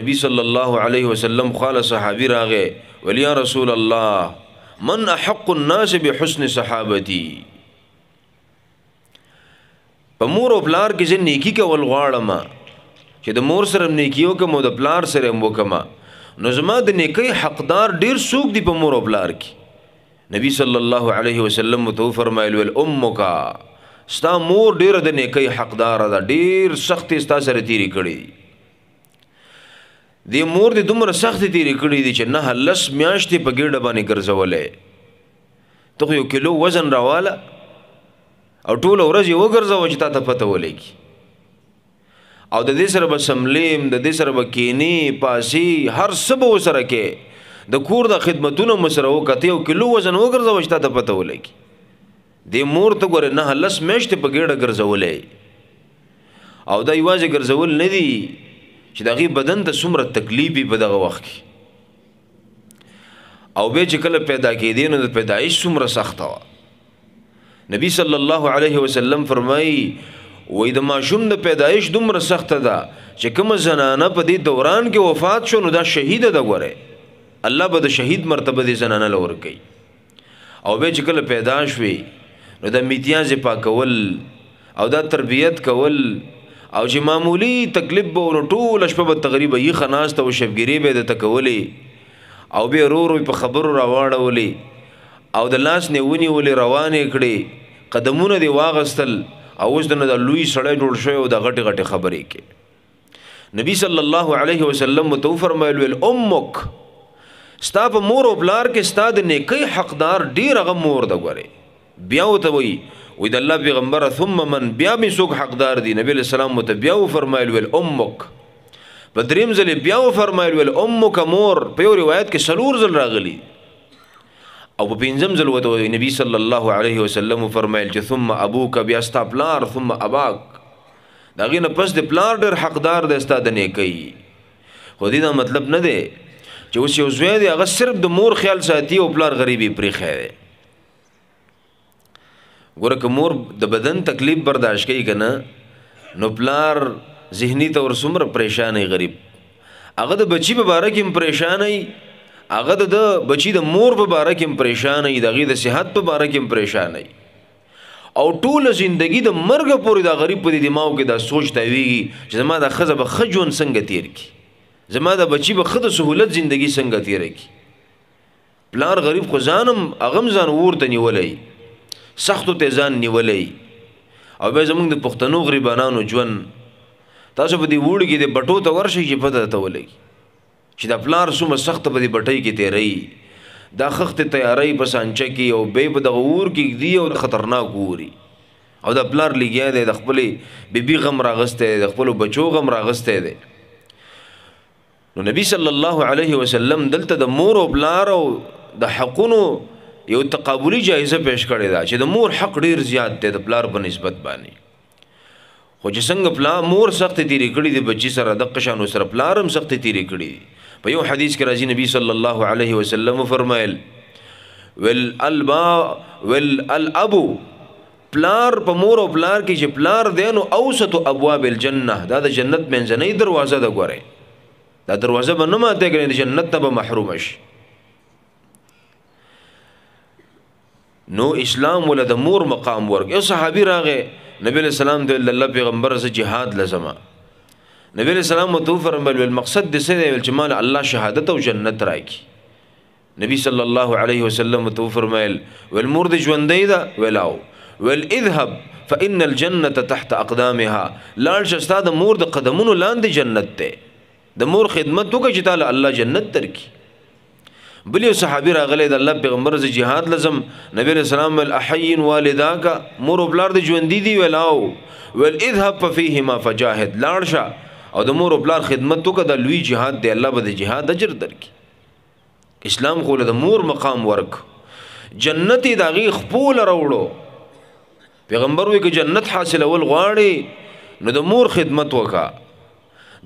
نبی صلی الله علیه وسلم قال صحابی راغه ولیا رسول الله من احق الناس بحسن صحابتي په مور او پلار کې چې نیکی کول غواړم چې د مور سره نیکی وکم او د پلار سره وکم نو زما د نیکی حقدار ډیر سوق دی په مور او پلار کې نبی صلی الله علیه وسلم تو فرمایل ول امک ستا مور ډیر د نیکی حقدار ده ډیر سخت ستا سره تیری کړی د مور د دومره سخت تیرې کړې دي چې نه لس میاشتې په ګډه باندې ګرځولې ته یو کیلو وزن راواله او ټول ورځ یو ګرځاو چې تا ته پته ولګي او د دې سره به سملیم د دې سره به کینی پاسی هر سبو سره کې د کور د خدمتونو مسره وکته یو کیلو وزن وګرځاو چې تا ته پته ولګي د مور ته ګوره نه لس میاشتې په ګډه ګرځولې او دا یوازې ګرځول نه دي چې دغه بدن ته څومره تکلیفي په دغه وخت کې او به چې کله پیدا کېدین نو د پیدایش څومره سخت و نبی صلی الله علیه وسلم فرمایي وې د ماشوم د پیدایش دومره سخت ده چې کوم زنانه په دې دوران کې وفات شو نو دا شهید ده ګوره الله به د شهید مرتبه دې زنانه لور کوي او به چې کله پیدا شوي نو د میتیازې پاکول او دا تربیت کول او چې معمولی تکلیف به نو ټول شپه به تقریبا یې خناس ته شبګری به د تکولې او به رورو په خبرو راوړولې او د لاس نه ونی ولې روانې کړې قدمونه دی واغستل او اوس دنه د لوی سړی جوړ شوی او د غټي غټي خبرې کې نبی صلی الله علیه وسلم تو فرمایل ول امک ستا په مور او بلار کې ستا د نیکی حقدار ډیر غمور د غره بیا ته وای وې د الله پیغمبر ثم من بیا می څوک حقدار دی نبی السلام ته بیا فرمایل ول امک په دریم ځل بیا فرمایل ول امک مور په یو روایت کې سلور ځل راغلی او په پنځم ځل وته نبی صلی الله علیه وسلم فرمایل چې ثم ابوک بیا ستا پلار ثم اباک دا غینه پس د پلار ډېر حقدار دی ستا د نیکی خو دا مطلب نه دی چې اوس یو زوی دی هغه صرف د مور خیال ساتي او پلار غریبي پرې خایي ګوره که مور د بدن تکلیف برداشت کوي کنه نو پلار ذهني تور څومره پریشانې غریب هغه د بچي په باره کې پریشانې هغه د بچی د مور په باره کې پریشان دی دغه د صحت په باره کې پریشان دی او ټول ژوندۍ د مرګ پورې د غریب په دماغ کې دا سوچ تا ویږي چې زما د خزه به خجون څنګه تیر کی زما د بچی به خود سہولت ژوندۍ څنګه تیر کی پلار غریب خو ځانم اغم ځان ورته نیولای سختو ته ځان نیولې او به زمونږ د پښتنو غریبانو ژوند تاسو په دې وړ کې د بټو ته ورشي چې پته ته ولګي چې د پلار سومه سخت په دې بټۍ کې تیرې دا خخت تیاری په سانچه کې او به په دغه ور کې دی او خطرناک ووري او د پلار لګیا دی د خپلې بیبي غم راغسته دی د خپلو بچو غم راغسته دی نو نبی صلی الله علیه وسلم دلته د مور او پلار او د حقونو یو تقابلی جایزه پیش کړی دا چې د مور حق ډیر زیات دی د پلار په نسبت باندې خو چې څنګه پلار مور سخت تیری کړی دی بچی سره د قشانو سره پلار هم سخت تیری کړی په یو حدیث کې راځي نبی صلی الله علیه وسلم فرمایل ول البا ول الابو پلار په مور او پلار کې چې پلار دی نو اوسط ابواب الجنه دا د جنت منځنۍ دروازه ده ګوره دا دروازه به نه ماته کړي جنت ته به محروم شي نو اسلام ول د مور مقام ورک یو صحابي راغې نبی له سلام دی الله پیغمبر سره jihad لزما نبی له سلام تو فرمل المقصد د سره ول جمال الله شهادت او جنت راکی نبی صلی الله علیه وسلم تو فرمایل ول مور د ژوندې دا ولاو ول اذهب فان الجنه تحت اقدامها لاړ شستا د مور د قدمونو لاندې جنت ته د مور خدمت وکړه چې تعالی الله جنت ترکی بل یو صحابي راغلی د الله پیغمبر ز جهاد لازم نبی رسول الله الاحین والداک مور بلار د ژوندې دی ولاو ول اذهب فیهما فجاهد لارشا او د مور بلار خدمت تو کده لوی جهاد دی الله به د جهاد اجر درکې اسلام خو د مور مقام ورک جنتی داغي خپول راوړو پیغمبر وی ک جنت حاصل ول غواړي نو د مور خدمت وکا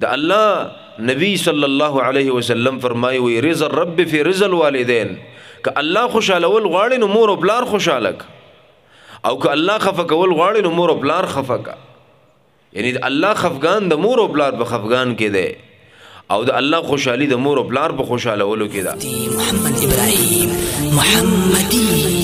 د الله نبی صلی الله علیه وسلم فرمایي وي رضا الرب فی رضا الوالدین ک الله خوشاله ول غواړي نو مور او پلار خوشالک او ک الله خفقه ول غواړي نو مور او پلار خفقه یعنی الله خفغان د مور او پلار په خفغان کې دی او د الله خوشحالي د مور او پلار په خوشاله ولو کې ده محمد ابراهيم محمدي